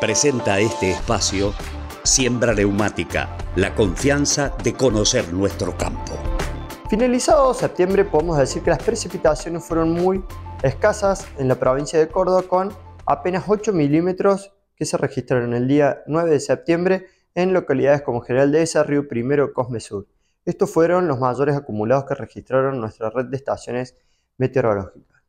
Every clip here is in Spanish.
presenta este espacio Siembra Neumática, la confianza de conocer nuestro campo. Finalizado septiembre podemos decir que las precipitaciones fueron muy escasas en la provincia de Córdoba con apenas 8 milímetros que se registraron el día 9 de septiembre en localidades como General de Esa, Río Primero, Cosme Sur. Estos fueron los mayores acumulados que registraron nuestra red de estaciones meteorológicas.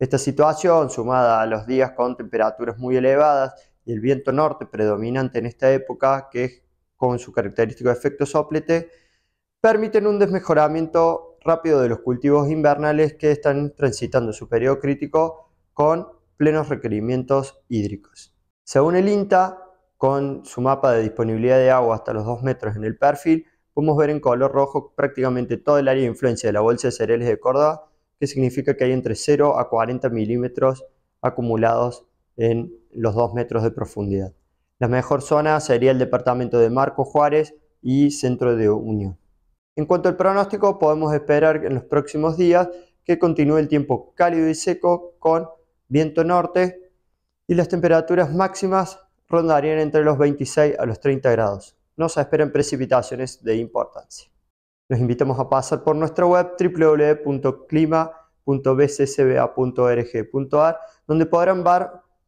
Esta situación, sumada a los días con temperaturas muy elevadas y el viento norte predominante en esta época, que es con su característico efecto soplete, permiten un desmejoramiento rápido de los cultivos invernales que están transitando su periodo crítico con plenos requerimientos hídricos. Según el INTA, con su mapa de disponibilidad de agua hasta los 2 metros en el perfil, podemos ver en color rojo prácticamente todo el área de influencia de la bolsa de cereales de Córdoba, que significa que hay entre 0 a 40 milímetros acumulados en los 2 metros de profundidad. La mejor zona sería el departamento de Marco Juárez y Centro de Unión. En cuanto al pronóstico, podemos esperar en los próximos días que continúe el tiempo cálido y seco con viento norte y las temperaturas máximas rondarían entre los 26 a los 30 grados. No se esperan precipitaciones de importancia. Nos invitamos a pasar por nuestra web www.clima.bccba.org.ar, donde podrán ver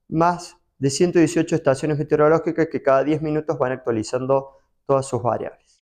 más de 118 estaciones meteorológicas que cada 10 minutos van actualizando todas sus variables.